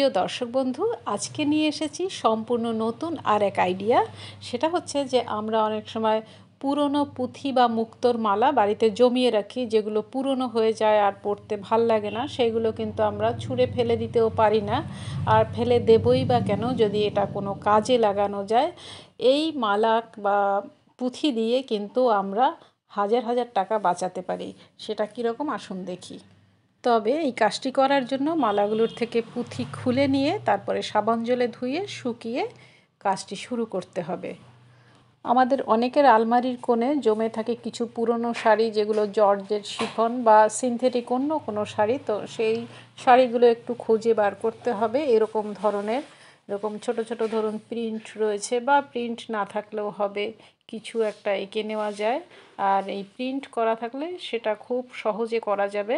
প্রিয় দর্শক বন্ধু আজকে নিয়ে এসেছি সম্পূর্ণ নতুন আর এক আইডিয়া সেটা হচ্ছে যে আমরা অনেক সময় পুরনো পুঁথি বা মুক্তোর মালা বাড়িতে জমিয়ে রাখি যেগুলো পুরনো হয়ে যায় আর পড়তে ভাল লাগে না সেগুলো কিন্তু আমরা ছুঁড়ে ফেলে দিতেও পারি না আর ফেলে দেবই বা কেন যদি এটা কোনো কাজে লাগানো যায় এই মালা বা পুঁথি দিয়ে কিন্তু আমরা হাজার হাজার টাকা বাঁচাতে পারি সেটা কীরকম আসুন দেখি তবে এই কাজটি করার জন্য মালাগুলোর থেকে পুঁথি খুলে নিয়ে তারপরে সাবান জলে ধুয়ে শুকিয়ে কাজটি শুরু করতে হবে আমাদের অনেকের আলমারির কোণে জমে থাকে কিছু পুরনো শাড়ি যেগুলো জর্জের শিফন বা সিনথেটিক অন্য কোনো শাড়ি তো সেই শাড়িগুলো একটু খুঁজে বার করতে হবে এরকম ধরনের এরকম ছোট ছোট ধরুন প্রিন্ট রয়েছে বা প্রিন্ট না থাকলেও হবে কিছু একটা এঁকে নেওয়া যায় আর এই প্রিন্ট করা থাকলে সেটা খুব সহজে করা যাবে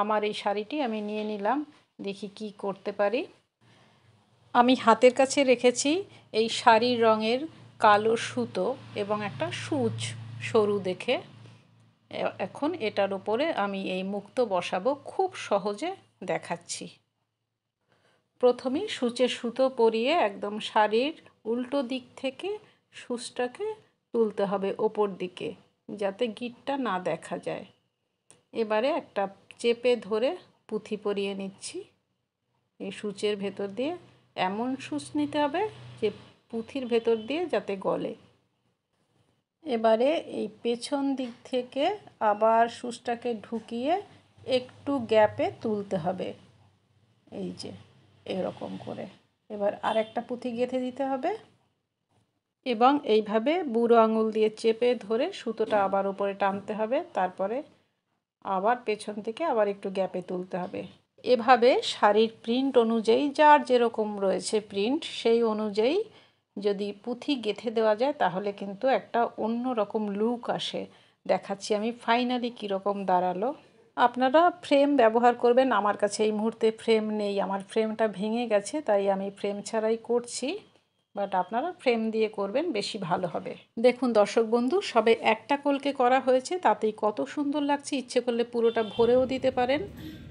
আমার এই শাড়িটি আমি নিয়ে নিলাম দেখি কি করতে পারি আমি হাতের কাছে রেখেছি এই শাড়ির রঙের কালো সুতো এবং একটা সূচ সরু দেখে এখন এটার উপরে আমি এই মুক্ত বসাবো খুব সহজে দেখাচ্ছি প্রথমে সূচে সুতো পরিয়ে একদম শাড়ির উল্টো দিক থেকে সূচটাকে তুলতে হবে ওপর দিকে যাতে গিটটা না দেখা যায় এবারে একটা চেপে ধরে পুঁথি পরিয়ে নিচ্ছি এই সূচের ভেতর দিয়ে এমন সূচ নিতে হবে যে পুঁথির ভেতর দিয়ে যাতে গলে এবারে এই পেছন দিক থেকে আবার সূচটাকে ঢুকিয়ে একটু গ্যাপে তুলতে হবে এই যে এরকম করে এবার আরেকটা পুঁথি গেঁথে দিতে হবে এবং এইভাবে বুড়ো আঙুল দিয়ে চেপে ধরে সুতোটা আবার উপরে টানতে হবে তারপরে আবার পেছন থেকে আবার একটু গ্যাপে তুলতে হবে এভাবে শাড়ির প্রিন্ট অনুযায়ী যার যেরকম রয়েছে প্রিন্ট সেই অনুযায়ী যদি পুঁথি গেঁথে দেওয়া যায় তাহলে কিন্তু একটা অন্য রকম লুক আসে দেখাচ্ছি আমি ফাইনালি কীরকম দাঁড়ালো আপনারা ফ্রেম ব্যবহার করবেন আমার কাছে এই মুহূর্তে ফ্রেম নেই আমার ফ্রেমটা ভেঙে গেছে তাই আমি ফ্রেম ছাড়াই করছি বাট আপনারা ফ্রেম দিয়ে করবেন বেশি ভালো হবে দেখুন দর্শক বন্ধু সবে একটা কোলকে করা হয়েছে তাতেই কত সুন্দর লাগছে ইচ্ছে করলে পুরোটা ভরেও দিতে পারেন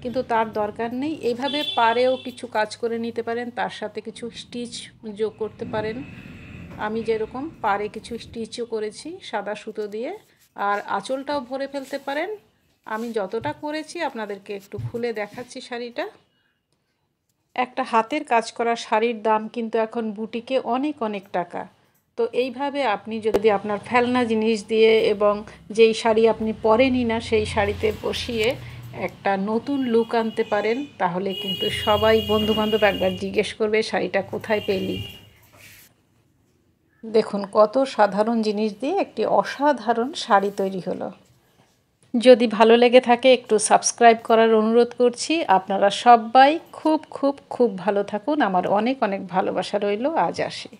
কিন্তু তার দরকার নেই এভাবে পারেও কিছু কাজ করে নিতে পারেন তার সাথে কিছু স্টিচ যোগ করতে পারেন আমি যেরকম পারে কিছু স্টিচও করেছি সাদা সুতো দিয়ে আর আঁচলটাও ভরে ফেলতে পারেন আমি যতটা করেছি আপনাদেরকে একটু খুলে দেখাচ্ছি শাড়িটা একটা হাতের কাজ করা শাড়ির দাম কিন্তু এখন বুটিকে অনেক অনেক টাকা তো এইভাবে আপনি যদি আপনার ফেলনা জিনিস দিয়ে এবং যেই শাড়ি আপনি পরেনি না সেই শাড়িতে বসিয়ে একটা নতুন লুক আনতে পারেন তাহলে কিন্তু সবাই বন্ধুবান্ধব একবার জিজ্ঞেস করবে শাড়িটা কোথায় পেলি দেখুন কত সাধারণ জিনিস দিয়ে একটি অসাধারণ শাড়ি তৈরি হলো যদি ভালো লেগে থাকে একটু সাবস্ক্রাইব করার অনুরোধ করছি আপনারা সবাই খুব খুব খুব ভালো থাকুন আমার অনেক অনেক ভালোবাসা রইল আজ আসি